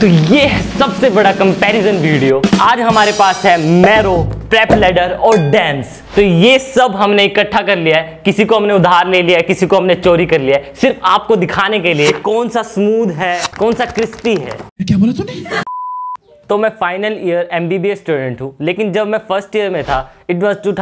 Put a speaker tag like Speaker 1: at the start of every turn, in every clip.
Speaker 1: तो ये है सबसे बड़ा कंपैरिजन वीडियो आज हमारे पास है मैरो प्रेप लेडर और डेंस तो ये सब हमने इकट्ठा कर लिया है किसी को हमने उधार ले लिया है किसी को हमने चोरी कर लिया है सिर्फ आपको दिखाने के लिए कौन सा स्मूथ है कौन सा क्रिस्पी है क्या बोला तूने तो मैं फाइनल ईयर एम स्टूडेंट हूँ लेकिन जब मैं फर्स्ट ईयर में था इट वॉज टू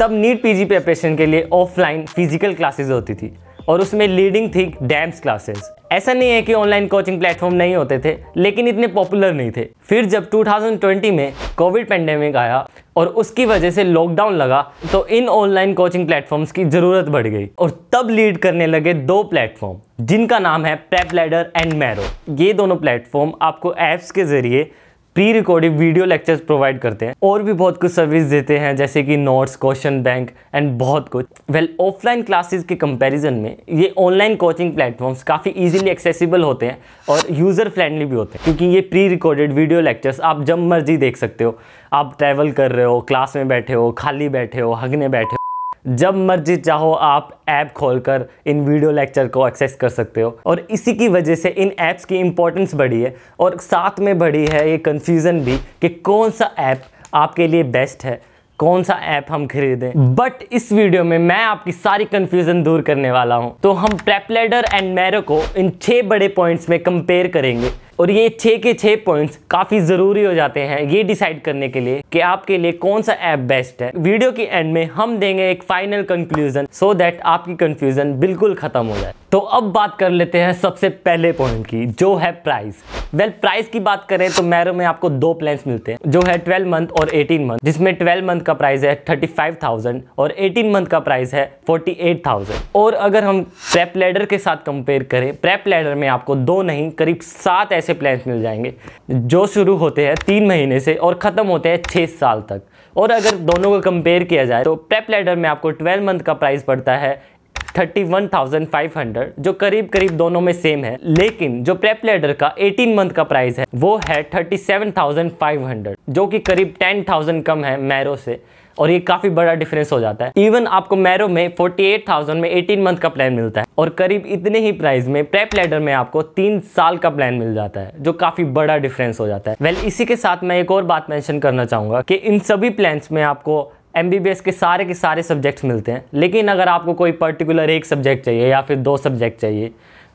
Speaker 1: तब नीट पीजी प्रेपरेशन के लिए ऑफलाइन फिजिकल क्लासेज होती थी और उसमें लीडिंग थी डैम्स क्लासेस ऐसा नहीं है कि ऑनलाइन कोचिंग प्लेटफॉर्म नहीं होते थे लेकिन इतने पॉपुलर नहीं थे फिर जब 2020 में कोविड पेंडेमिक आया और उसकी वजह से लॉकडाउन लगा तो इन ऑनलाइन कोचिंग प्लेटफॉर्म्स की ज़रूरत बढ़ गई और तब लीड करने लगे दो प्लेटफॉर्म जिनका नाम है प्रेप एंड मैरो ये दोनों प्लेटफॉर्म आपको ऐप्स के ज़रिए pre recorded video lectures provide करते हैं और भी बहुत कुछ सर्विस देते हैं जैसे कि नोट्स क्वेश्चन बैंक एंड बहुत कुछ वेल ऑफलाइन क्लासेस के कंपैरिजन में ये ऑनलाइन कोचिंग प्लेटफॉर्म्स काफ़ी इजीली एक्सेसिबल होते हैं और यूज़र फ्रेंडली भी होते हैं क्योंकि ये प्री रिकॉर्डेड वीडियो लेक्चर्स आप जब मर्जी देख सकते हो आप ट्रैवल कर रहे हो क्लास में बैठे हो खाली बैठे हो हगने बैठे हो जब मर्जी चाहो आप ऐप खोलकर इन वीडियो लेक्चर को एक्सेस कर सकते हो और इसी की वजह से इन ऐप्स की इम्पोर्टेंस बढ़ी है और साथ में बढ़ी है ये कन्फ्यूज़न भी कि कौन सा ऐप आपके लिए बेस्ट है कौन सा ऐप हम खरीदें बट इस वीडियो में मैं आपकी सारी कन्फ्यूजन दूर करने वाला हूँ तो हम ट्रैपलेडर एंड मैरो को इन छः बड़े पॉइंट्स में कंपेयर करेंगे और ये छः के छः पॉइंट्स काफ़ी ज़रूरी हो जाते हैं ये डिसाइड करने के लिए कि आपके लिए कौन सा ऐप बेस्ट है वीडियो के एंड में हम देंगे एक फाइनल कंक्लूजन सो दैट आपकी कंफ्यूजन बिल्कुल ख़त्म हो जाए तो अब बात कर लेते हैं सबसे पहले पॉइंट की जो है प्राइस वेल well, प्राइस की बात करें तो मैरो में आपको दो प्लान्स मिलते हैं जो है 12 मंथ और 18 मंथ जिसमें 12 मंथ का प्राइस है 35,000 और 18 मंथ का प्राइस है 48,000 और अगर हम प्रेप लेडर के साथ कंपेयर करें प्रेप लेडर में आपको दो नहीं करीब सात ऐसे ऐसे प्लान मिल जाएंगे जो शुरू होते हैं तीन महीने से और ख़त्म होते हैं छः साल तक और अगर दोनों को कंपेयर किया जाए तो प्रेप लेडर में आपको ट्वेल्व मंथ का प्राइस पड़ता है 31,500 जो करीब करीब दोनों में सेम है लेकिन जो प्रेप लेडर का 18 मंथ का प्राइस है वो है 37,500 जो कि करीब 10,000 कम है मैरो से और ये काफ़ी बड़ा डिफरेंस हो जाता है इवन आपको मैरो में 48,000 में 18 मंथ का प्लान मिलता है और करीब इतने ही प्राइस में प्रेप लेडर में आपको तीन साल का प्लान मिल जाता है जो काफ़ी बड़ा डिफरेंस हो जाता है वेल well, इसी के साथ मैं एक और बात मैंशन करना चाहूंगा कि इन सभी प्लान में आपको एम के सारे के सारे सब्जेक्ट्स मिलते हैं लेकिन अगर आपको कोई पर्टिकुलर एक सब्जेक्ट चाहिए या फिर दो सब्जेक्ट चाहिए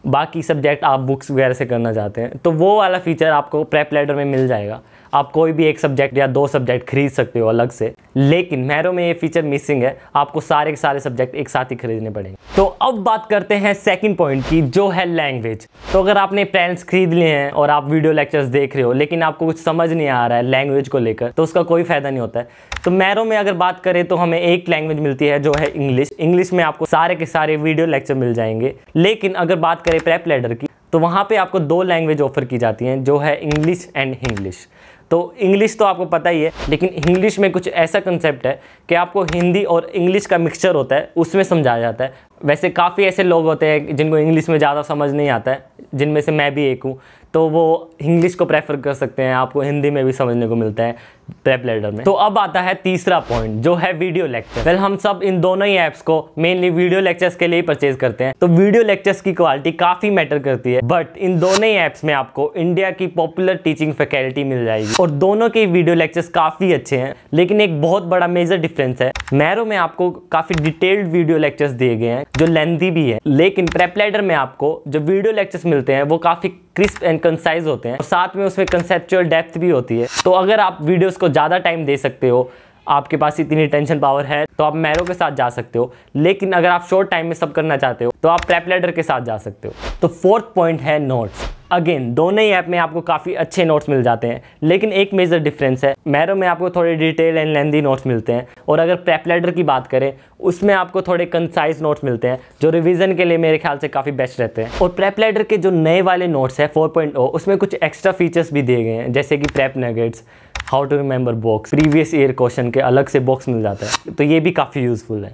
Speaker 1: बाकी सब्जेक्ट आप बुक्स वगैरह से करना चाहते हैं तो वो वाला फीचर आपको प्रेप लेटर में मिल जाएगा आप कोई भी एक सब्जेक्ट या दो सब्जेक्ट खरीद सकते हो अलग से लेकिन मैरो में ये फीचर मिसिंग है आपको सारे के सारे सब्जेक्ट एक साथ ही खरीदने पड़ेंगे तो अब बात करते हैं सेकंड पॉइंट की जो है लैंग्वेज तो अगर आपने प्लान्स खरीद लिए हैं और आप वीडियो लेक्चर्स देख रहे हो लेकिन आपको कुछ समझ नहीं आ रहा है लैंग्वेज को लेकर तो उसका कोई फायदा नहीं होता है तो मैरो में अगर बात करें तो हमें एक लैंग्वेज मिलती है जो है इंग्लिश इंग्लिश में आपको सारे के सारे वीडियो लेक्चर मिल जाएंगे लेकिन अगर बात करें प्रेप लेडर की तो वहाँ पे आपको दो लैंग्वेज ऑफर की जाती हैं जो है इंग्लिश एंड इंग्लिश तो इंग्लिश तो आपको पता ही है लेकिन इंग्लिश में कुछ ऐसा कंसेप्ट है कि आपको हिंदी और इंग्लिश का मिक्सचर होता है उसमें समझाया जाता है वैसे काफ़ी ऐसे लोग होते हैं जिनको इंग्लिश में ज़्यादा समझ नहीं आता है जिनमें से मैं भी एक हूँ तो वो इंग्लिश को प्रेफर कर सकते हैं आपको हिंदी में भी समझने को मिलता है प्रेप लेडर में तो अब आता है तीसरा पॉइंट जो है वीडियो लेक्चर वेल हम सब इन दोनों ही ऐप्स को मेनली वीडियो लेक्चर्स के लिए परचेज करते हैं तो वीडियो लेक्चर्स की क्वालिटी काफी मैटर करती है बट इन दोनों ही ऐप्स में आपको इंडिया की पॉपुलर टीचिंग फैकल्टी मिल जाएगी और दोनों के वीडियो लेक्चर्स काफी अच्छे हैं लेकिन एक बहुत बड़ा मेजर डिफरेंस है मैरो में आपको काफी डिटेल्ड वीडियो लेक्चर्स दिए गए हैं जो लेंथी भी है लेकिन प्रेपलेटर में आपको जो वीडियो लेक्चर्स मिलते हैं वो काफी क्रिस्प एंड कंसाइज होते हैं और साथ में उसमें कंसेप्चुअल डेप्थ भी होती है तो अगर आप वीडियोस इसको ज़्यादा टाइम दे सकते हो आपके पास इतनी टेंशन पावर है तो आप मैरो के साथ जा सकते हो लेकिन अगर आप शॉर्ट टाइम में सब करना चाहते हो तो आप प्रेपलेटर के साथ जा सकते हो तो फोर्थ पॉइंट है नोट्स अगेन दोनों ही ऐप में आपको काफ़ी अच्छे नोट्स मिल जाते हैं लेकिन एक मेजर डिफरेंस है मैरो में आपको थोड़े डिटेल एंड लेंदी नोट्स मिलते हैं और अगर प्रेपलेटर की बात करें उसमें आपको थोड़े कंसाइज नोट्स मिलते हैं जो रिवीजन के लिए मेरे ख्याल से काफ़ी बेस्ट रहते हैं और प्रेपलेटर के जो नए वाले नोट्स हैं फोर oh, उसमें कुछ एक्स्ट्रा फीचर्स भी दिए गए हैं जैसे कि prep nuggets how to remember box previous year question के अलग से बॉक्स मिल जाता है तो ये भी काफ़ी यूजफुल है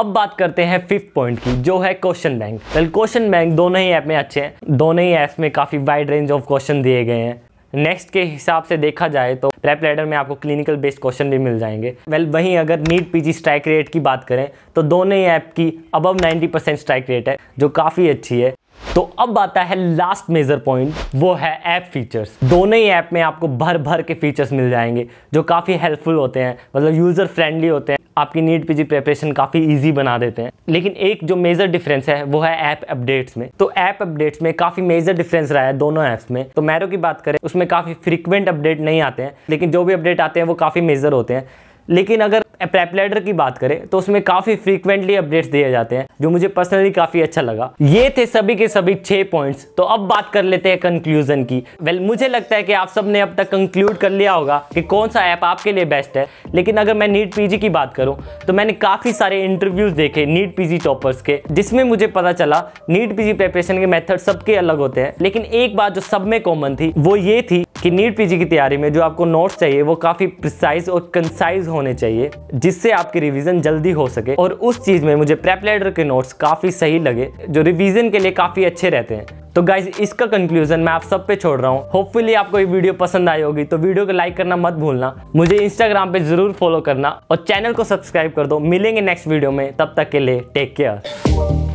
Speaker 1: अब बात करते हैं फिफ्थ पॉइंट की जो है question bank well question bank दोनों ही ऐप में अच्छे हैं दोनों ही ऐप में काफ़ी वाइड रेंज ऑफ क्वेश्चन दिए गए हैं नेक्स्ट के हिसाब से देखा जाए तो प्रेप लेडर में आपको क्लिनिकल बेस्ड क्वेश्चन भी मिल जाएंगे वेल well, वहीं अगर नीट पीजी स्ट्राइक रेट की बात करें तो दोनों ही ऐप की अबव 90 परसेंट स्ट्राइक रेट है जो काफ़ी अच्छी है तो अब आता है लास्ट मेजर पॉइंट वो है ऐप फीचर्स दोनों ही ऐप में आपको भर भर के फीचर्स मिल जाएंगे जो काफ़ी हेल्पफुल होते हैं मतलब यूज़र फ्रेंडली होते हैं आपकी नीट पीजी प्रिपरेशन काफ़ी इजी बना देते हैं लेकिन एक जो मेजर डिफरेंस है वो है ऐप अपडेट्स में तो ऐप अपडेट्स में काफ़ी मेजर डिफरेंस रहा है दोनों ऐप्स में तो मैरो की बात करें उसमें काफ़ी फ्रिक्वेंट अपडेट नहीं आते हैं लेकिन जो भी अपडेट आते हैं वो काफ़ी मेजर होते हैं लेकिन अगर प्रेपलेटर की बात करें तो उसमें काफ़ी फ्रीक्वेंटली अपडेट्स दिए जाते हैं जो मुझे पर्सनली काफ़ी अच्छा लगा ये थे सभी के सभी छह पॉइंट्स तो अब बात कर लेते हैं कंक्लूजन की वेल well, मुझे लगता है कि आप सब ने अब तक कंक्लूड कर लिया होगा कि कौन सा ऐप आपके लिए बेस्ट है लेकिन अगर मैं नीट पीजी की बात करूँ तो मैंने काफ़ी सारे इंटरव्यूज़ देखे नीट पीजी टॉपर्स के जिसमें मुझे पता चला नीट पीजी प्रेपरेशन के मेथड सबके अलग होते हैं लेकिन एक बात जो सब में कॉमन थी वो ये थी कि नीट पीजी की तैयारी में जो आपको नोट्स चाहिए वो काफ़ी प्रिसाइज और कंसाइज होने चाहिए जिससे आपकी रिविज़न जल्दी हो सके और उस चीज़ में मुझे प्रेपलेटर के नोट्स काफ़ी सही लगे जो रिविज़न के लिए काफ़ी अच्छे रहते हैं तो गाइज इसका कंक्लूजन मैं आप सब पे छोड़ रहा हूँ होपफुली आपको ये वीडियो पसंद आई होगी तो वीडियो को लाइक करना मत भूलना मुझे इंस्टाग्राम पे जरूर फॉलो करना और चैनल को सब्सक्राइब कर दो मिलेंगे नेक्स्ट वीडियो में तब तक के लिए टेक केयर